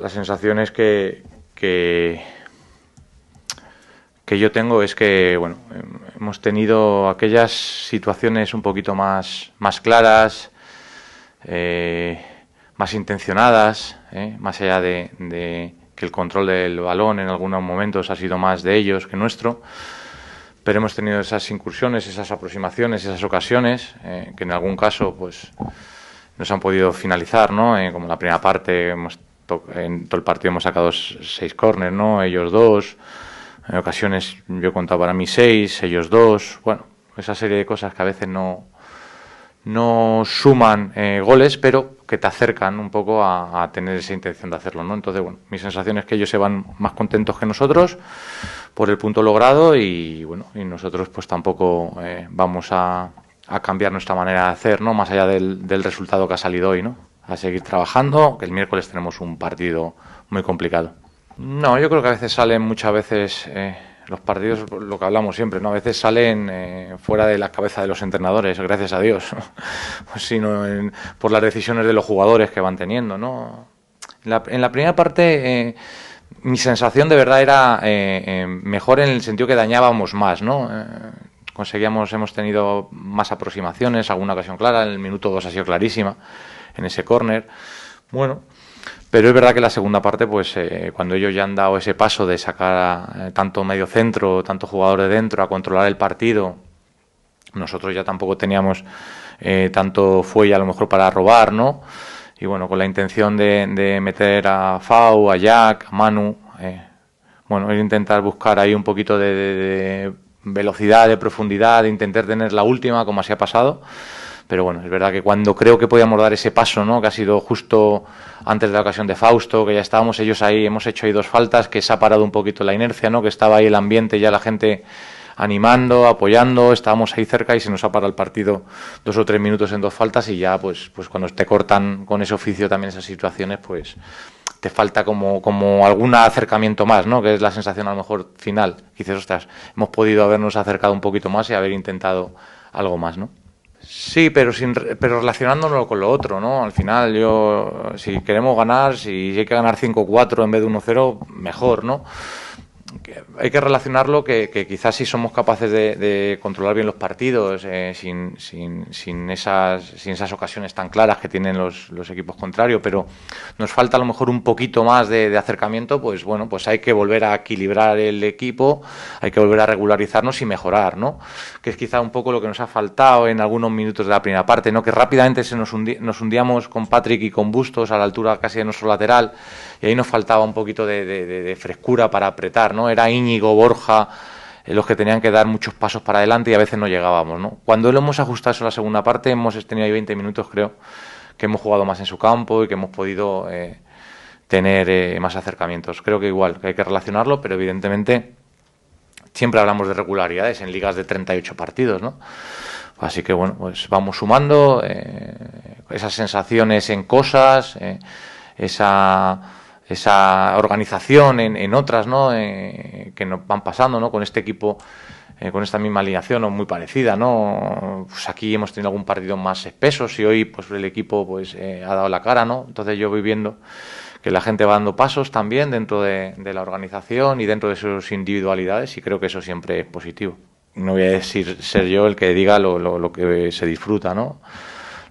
la sensación es que, que, yo tengo es que, bueno, hemos tenido aquellas situaciones un poquito más, más claras, eh, más intencionadas, eh, más allá de, que el control del balón en algunos momentos ha sido más de ellos que nuestro, pero hemos tenido esas incursiones, esas aproximaciones, esas ocasiones, eh, que en algún caso pues nos han podido finalizar, ¿no? como la primera parte hemos en todo el partido hemos sacado seis corners, ¿no? Ellos dos. En ocasiones yo he contado para mí seis, ellos dos. Bueno, esa serie de cosas que a veces no, no suman eh, goles, pero que te acercan un poco a, tener esa intención de hacerlo, ¿no? Entonces, bueno, mi sensación es que ellos se van más contentos que nosotros por el punto logrado y, bueno, y nosotros pues tampoco eh, vamos a, cambiar nuestra manera de hacer, ¿no? Más allá del resultado que ha salido hoy, ¿no? a seguir trabajando, que el miércoles tenemos un partido muy complicado. No, yo creo que a veces salen muchas veces eh, los partidos, lo que hablamos siempre, ¿no? A veces salen eh, fuera de la cabeza de los entrenadores, gracias a Dios, pues, sino por las decisiones de los jugadores que van teniendo, ¿no? En la, primera parte... Eh, mi sensación de verdad era mejor en el sentido que dañábamos más, ¿no? conseguíamos, hemos tenido más aproximaciones, alguna ocasión clara, el minuto 2 ha sido clarísima en ese corner, Bueno, pero es verdad que la segunda parte, pues eh, cuando ellos ya han dado ese paso de sacar a, eh, tanto medio centro, tanto jugador de dentro, a controlar el partido, nosotros ya tampoco teníamos eh, tanto fuelle a lo mejor para robar, ¿no? Y bueno, con la intención de, meter a Fau, a Jack, a Manu, eh, bueno, intentar buscar ahí un poquito de, velocidad, de profundidad, de intentar tener la última, como así ha pasado. Pero bueno, es verdad que cuando creo que podíamos dar ese paso, ¿no? que ha sido justo antes de la ocasión de Fausto, que ya estábamos ellos ahí, hemos hecho ahí dos faltas, que se ha parado un poquito la inercia, ¿no? que estaba ahí el ambiente, ya la gente animando, apoyando, estábamos ahí cerca y se nos ha parado el partido dos o tres minutos en dos faltas y ya pues, pues cuando te cortan con ese oficio también esas situaciones, pues te falta como, como algún acercamiento más, ¿no? Que es la sensación a lo mejor final. Y dices, ostras, hemos podido habernos acercado un poquito más y haber intentado algo más, ¿no? Sí, pero, sin, pero relacionándolo con lo otro, ¿no? Al final, yo, si queremos ganar, si hay que ganar 5-4 en vez de 1-0, mejor, ¿no? hay que relacionarlo que, quizás si somos capaces de, controlar bien los partidos eh, sin, sin, sin, esas, sin esas ocasiones tan claras que tienen los, equipos contrarios, pero nos falta a lo mejor un poquito más de, acercamiento, pues bueno, pues hay que volver a equilibrar el equipo, hay que volver a regularizarnos y mejorar, ¿no? Que es quizá un poco lo que nos ha faltado en algunos minutos de la primera parte, ¿no? Que rápidamente se nos, nos hundíamos con Patrick y con Bustos a la altura casi de nuestro lateral y ahí nos faltaba un poquito de, de frescura para apretar, ¿no? Era Íñigo, Borja, eh, los que tenían que dar muchos pasos para adelante y a veces no llegábamos, ¿no? Cuando lo hemos ajustado a la segunda parte, hemos tenido ahí 20 minutos, creo, que hemos jugado más en su campo y que hemos podido eh, tener eh, más acercamientos. Creo que igual, que hay que relacionarlo, pero evidentemente siempre hablamos de regularidades en ligas de 38 partidos, ¿no? Así que bueno, pues vamos sumando esas sensaciones en cosas, esa esa organización en, en otras ¿no? Eh, que nos van pasando ¿no? con este equipo, eh, con esta misma alineación o muy parecida. ¿no? Pues aquí hemos tenido algún partido más espeso y hoy pues, el equipo pues, eh, ha dado la cara. ¿no? Entonces yo voy viendo que la gente va dando pasos también dentro de, la organización y dentro de sus individualidades y creo que eso siempre es positivo. No voy a decir ser yo el que diga lo, lo, lo que se disfruta, ¿no?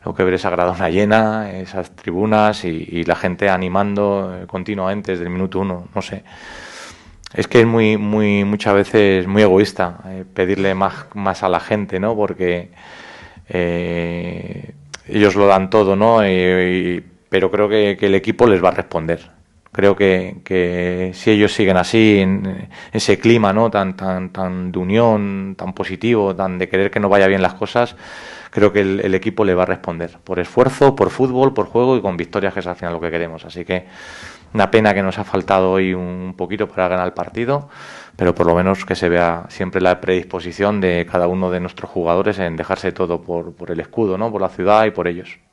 lo que ver es Agradona llena, esas tribunas y, la gente animando continuamente desde el minuto uno, no sé. Es que es muy, muy, muchas veces muy egoísta eh, pedirle más, más a la gente, ¿no? Porque eh, ellos lo dan todo, ¿no? Y, pero creo que, el equipo les va a responder creo que, que, si ellos siguen así en ese clima no tan tan tan de unión tan positivo tan de querer que no vaya bien las cosas creo que el, equipo le va a responder por esfuerzo, por fútbol, por juego y con victorias, que es al final lo que queremos. Así que una pena que nos ha faltado hoy un poquito para ganar el partido, pero por lo menos que se vea siempre la predisposición de cada uno de nuestros jugadores en dejarse todo por, por el escudo, ¿no? por la ciudad y por ellos.